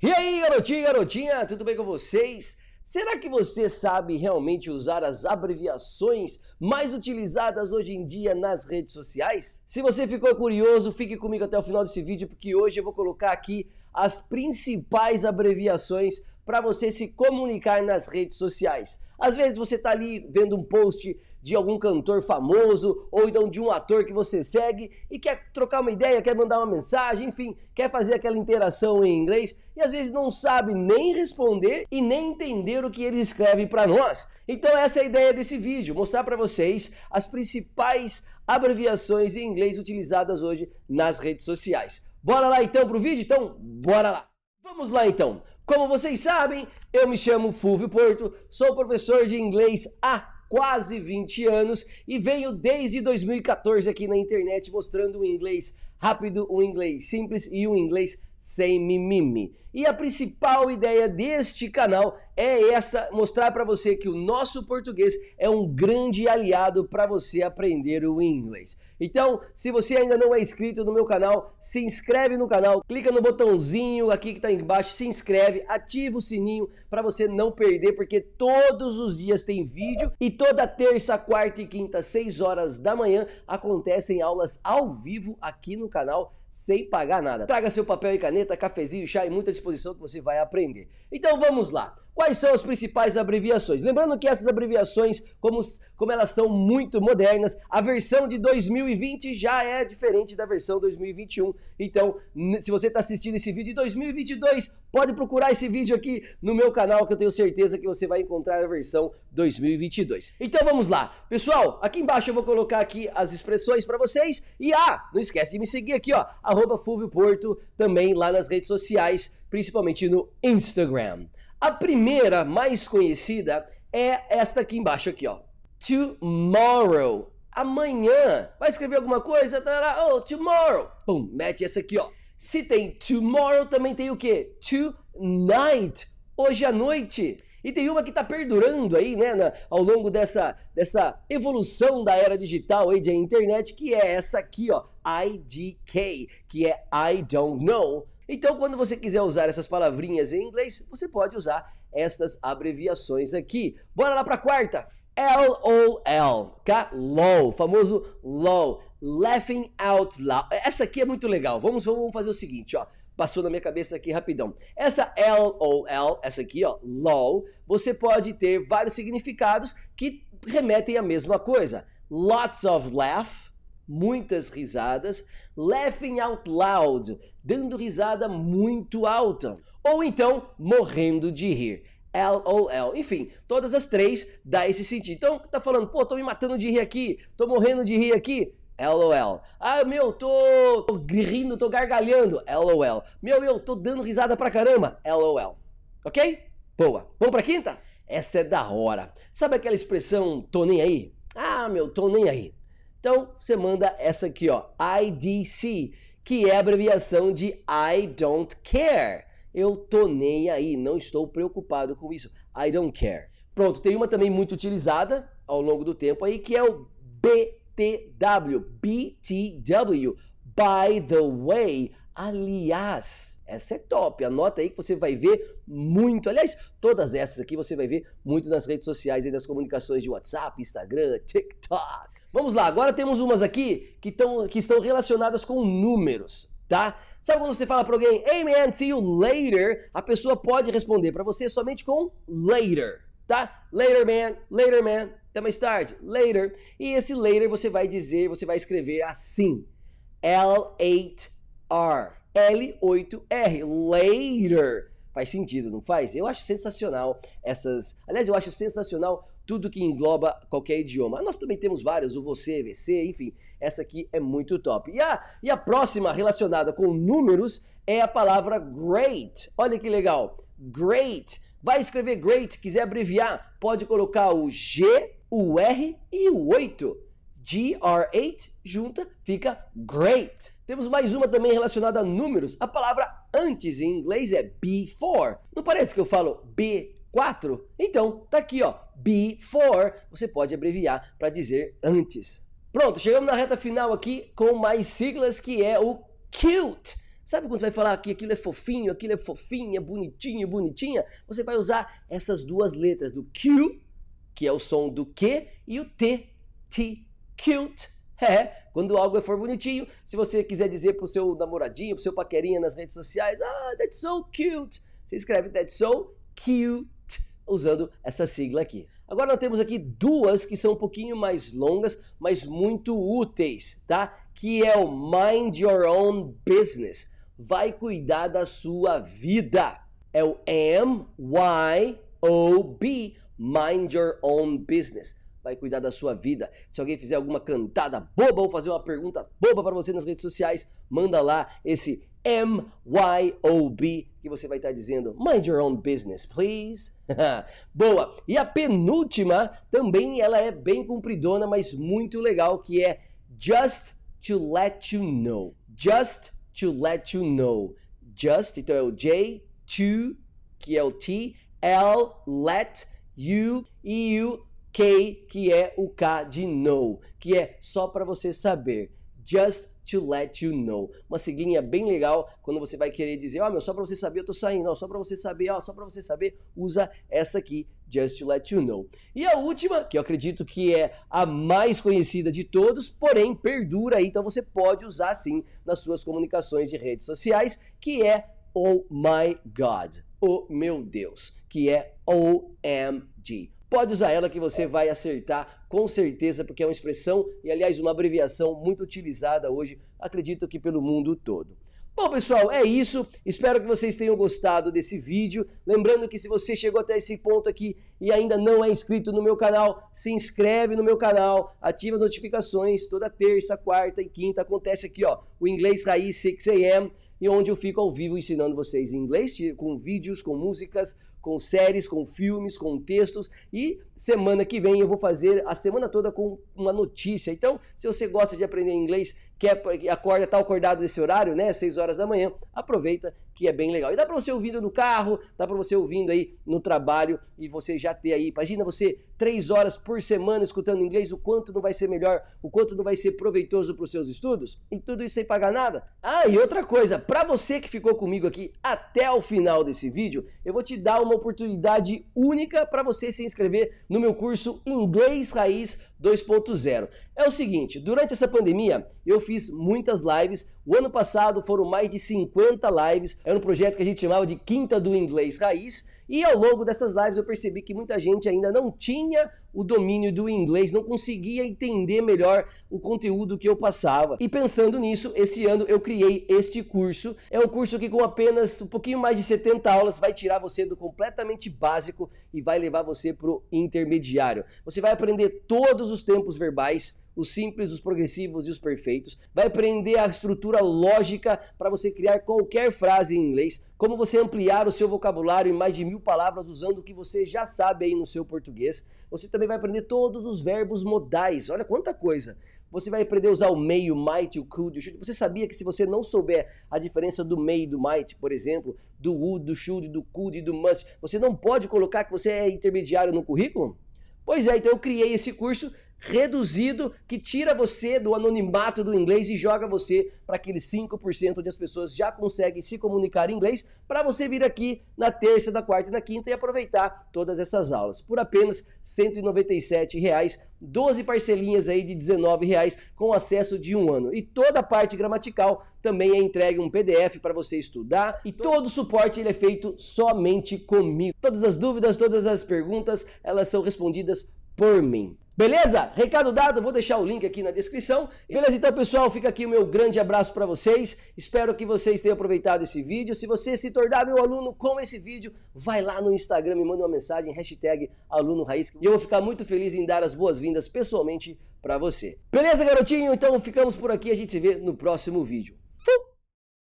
E aí, garotinho, garotinha, tudo bem com vocês? Será que você sabe realmente usar as abreviações mais utilizadas hoje em dia nas redes sociais? Se você ficou curioso, fique comigo até o final desse vídeo, porque hoje eu vou colocar aqui as principais abreviações para você se comunicar nas redes sociais. Às vezes você está ali vendo um post de algum cantor famoso ou então de um ator que você segue e quer trocar uma ideia, quer mandar uma mensagem, enfim, quer fazer aquela interação em inglês e às vezes não sabe nem responder e nem entender o que ele escreve para nós. Então essa é a ideia desse vídeo, mostrar para vocês as principais abreviações em inglês utilizadas hoje nas redes sociais. Bora lá então pro vídeo? Então, bora lá! Vamos lá então! Como vocês sabem, eu me chamo Fulvio Porto, sou professor de inglês há quase 20 anos e venho desde 2014 aqui na internet mostrando um inglês rápido, um inglês simples e um inglês sem mimimi. E a principal ideia deste canal é essa, mostrar para você que o nosso português é um grande aliado para você aprender o inglês. Então, se você ainda não é inscrito no meu canal, se inscreve no canal, clica no botãozinho aqui que está embaixo, se inscreve, ativa o sininho para você não perder, porque todos os dias tem vídeo e toda terça, quarta e quinta, 6 horas da manhã, acontecem aulas ao vivo aqui no canal sem pagar nada. Traga seu papel e caneta, cafezinho, chá e muita disposição que você vai aprender. Então vamos lá. Quais são as principais abreviações? Lembrando que essas abreviações, como, como elas são muito modernas, a versão de 2020 já é diferente da versão 2021. Então, se você está assistindo esse vídeo de 2022, pode procurar esse vídeo aqui no meu canal, que eu tenho certeza que você vai encontrar a versão 2022. Então vamos lá. Pessoal, aqui embaixo eu vou colocar aqui as expressões para vocês. E ah, não esquece de me seguir aqui, ó arroba Fulvio Porto, também lá nas redes sociais, principalmente no Instagram. A primeira, mais conhecida, é esta aqui embaixo, aqui, ó. Tomorrow. Amanhã. Vai escrever alguma coisa? Tará, oh, tomorrow. Pum, mete essa aqui, ó. Se tem tomorrow, também tem o quê? Tonight. Hoje à noite. E tem uma que está perdurando aí, né, na, ao longo dessa, dessa evolução da era digital aí de internet, que é essa aqui, ó, IDK, que é I don't know. Então, quando você quiser usar essas palavrinhas em inglês, você pode usar essas abreviações aqui. Bora lá para a quarta. LOL, LOL, tá? famoso LOL, laughing out loud. Essa aqui é muito legal. Vamos, vamos fazer o seguinte, ó passou na minha cabeça aqui rapidão. Essa LOL, essa aqui, ó, LOL, você pode ter vários significados que remetem à mesma coisa. Lots of laugh, muitas risadas, laughing out loud, dando risada muito alta, ou então morrendo de rir. LOL. Enfim, todas as três dá esse sentido. Então, tá falando, pô, tô me matando de rir aqui, tô morrendo de rir aqui. LOL. Ah, meu, tô, tô rindo, tô gargalhando. LOL. Meu, eu tô dando risada pra caramba. LOL. Ok? Boa. Vamos pra quinta? Essa é da hora. Sabe aquela expressão tô nem aí? Ah, meu, tô nem aí. Então, você manda essa aqui, ó. IDC, que é a abreviação de I don't care. Eu tô nem aí, não estou preocupado com isso. I don't care. Pronto, tem uma também muito utilizada ao longo do tempo aí, que é o B BTW. BTW. By the way, aliás, essa é top. Anota aí que você vai ver muito. Aliás, todas essas aqui você vai ver muito nas redes sociais e nas comunicações de WhatsApp, Instagram, TikTok. Vamos lá, agora temos umas aqui que, tão, que estão relacionadas com números, tá? Sabe quando você fala para alguém, hey man, see you later? A pessoa pode responder para você somente com later tá? Later, man, later, man, até mais tarde, later. E esse later você vai dizer, você vai escrever assim: L8R. L8R, later. Faz sentido, não faz? Eu acho sensacional essas. Aliás, eu acho sensacional tudo que engloba qualquer idioma. Nós também temos vários, o você, VC, enfim, essa aqui é muito top. E a, e a próxima relacionada com números é a palavra great. Olha que legal. Great. Vai escrever great, quiser abreviar, pode colocar o G, o R e o 8. GR8 junta fica great. Temos mais uma também relacionada a números. A palavra antes em inglês é before. Não parece que eu falo B4? Então, tá aqui, ó. Before, você pode abreviar para dizer antes. Pronto, chegamos na reta final aqui com mais siglas que é o cute. Sabe quando você vai falar que aquilo é fofinho, aquilo é fofinha, é bonitinho, bonitinha? Você vai usar essas duas letras do Q, que é o som do Q, e o T, T, cute. É, quando algo for bonitinho, se você quiser dizer pro seu namoradinho, pro seu paquerinha nas redes sociais, ah, that's so cute. Você escreve that's so cute usando essa sigla aqui. Agora nós temos aqui duas que são um pouquinho mais longas, mas muito úteis, tá? Que é o mind your own business vai cuidar da sua vida. É o M-Y-O-B, Mind Your Own Business. Vai cuidar da sua vida. Se alguém fizer alguma cantada boba ou fazer uma pergunta boba para você nas redes sociais, manda lá esse M Y O B que você vai estar tá dizendo Mind your own business, please. Boa! E a penúltima também ela é bem compridona, mas muito legal, que é Just to let you know. Just to let you know. Just, então é o J, to, que é o T, L, let, you e o K, que é o K de know, que é só para você saber just to let you know. Uma siglinha bem legal quando você vai querer dizer, ó, oh, ah, meu, só para você saber eu tô saindo, ó, só para você saber, ó, só para você saber, usa essa aqui, just to let you know. E a última, que eu acredito que é a mais conhecida de todos, porém perdura aí, então você pode usar sim nas suas comunicações de redes sociais, que é oh my god, oh meu Deus, que é OMG. Pode usar ela que você vai acertar com certeza, porque é uma expressão e, aliás, uma abreviação muito utilizada hoje, acredito que pelo mundo todo. Bom, pessoal, é isso. Espero que vocês tenham gostado desse vídeo. Lembrando que se você chegou até esse ponto aqui e ainda não é inscrito no meu canal, se inscreve no meu canal, ativa as notificações. Toda terça, quarta e quinta acontece aqui, ó, o Inglês Raiz 6 AM, e onde eu fico ao vivo ensinando vocês inglês tipo, com vídeos, com músicas, com séries, com filmes, com textos. E semana que vem eu vou fazer a semana toda com uma notícia. Então, se você gosta de aprender inglês, quer, é, acorda, tá acordado nesse horário, né? 6 horas da manhã, aproveita que é bem legal. E dá para você ouvindo no carro, dá para você ouvindo aí no trabalho e você já ter aí, imagina você 3 horas por semana escutando inglês, o quanto não vai ser melhor, o quanto não vai ser proveitoso para os seus estudos? E tudo isso sem pagar nada? Ah, e outra coisa, para você que ficou comigo aqui até o final desse vídeo, eu vou te dar uma oportunidade única para você se inscrever no meu curso Inglês Raiz 2.0. É o seguinte, durante essa pandemia eu fiz muitas lives. O ano passado foram mais de 50 lives. Era um projeto que a gente chamava de Quinta do Inglês Raiz. E ao longo dessas lives eu percebi que muita gente ainda não tinha o domínio do inglês, não conseguia entender melhor o conteúdo que eu passava. E pensando nisso, esse ano eu criei este curso. É um curso que com apenas um pouquinho mais de 70 aulas vai tirar você do completamente básico e vai levar você para o intermediário. Você vai aprender todos os tempos verbais os simples, os progressivos e os perfeitos. Vai aprender a estrutura lógica para você criar qualquer frase em inglês, como você ampliar o seu vocabulário em mais de mil palavras usando o que você já sabe aí no seu português. Você também vai aprender todos os verbos modais. Olha quanta coisa! Você vai aprender a usar o may, o might, o could, o should. Você sabia que se você não souber a diferença do may e do might, por exemplo, do would, do should, do could e do must, você não pode colocar que você é intermediário no currículo? Pois é, então eu criei esse curso reduzido que tira você do anonimato do inglês e joga você para aqueles 5% onde as pessoas já conseguem se comunicar em inglês, para você vir aqui na terça, na quarta e na quinta e aproveitar todas essas aulas. Por apenas R$ 197,00, reais, 12 parcelinhas aí de R$ 19,00 reais, com acesso de um ano. E toda a parte gramatical também é entregue um PDF para você estudar e todo o suporte ele é feito somente comigo. Todas as dúvidas, todas as perguntas, elas são respondidas por mim. Beleza? Recado dado, vou deixar o link aqui na descrição. Beleza? Então, pessoal, fica aqui o meu grande abraço para vocês. Espero que vocês tenham aproveitado esse vídeo. Se você se tornar meu aluno com esse vídeo, vai lá no Instagram e manda uma mensagem, hashtag aluno raiz, e eu vou ficar muito feliz em dar as boas-vindas pessoalmente para você. Beleza, garotinho? Então ficamos por aqui, a gente se vê no próximo vídeo. Fui!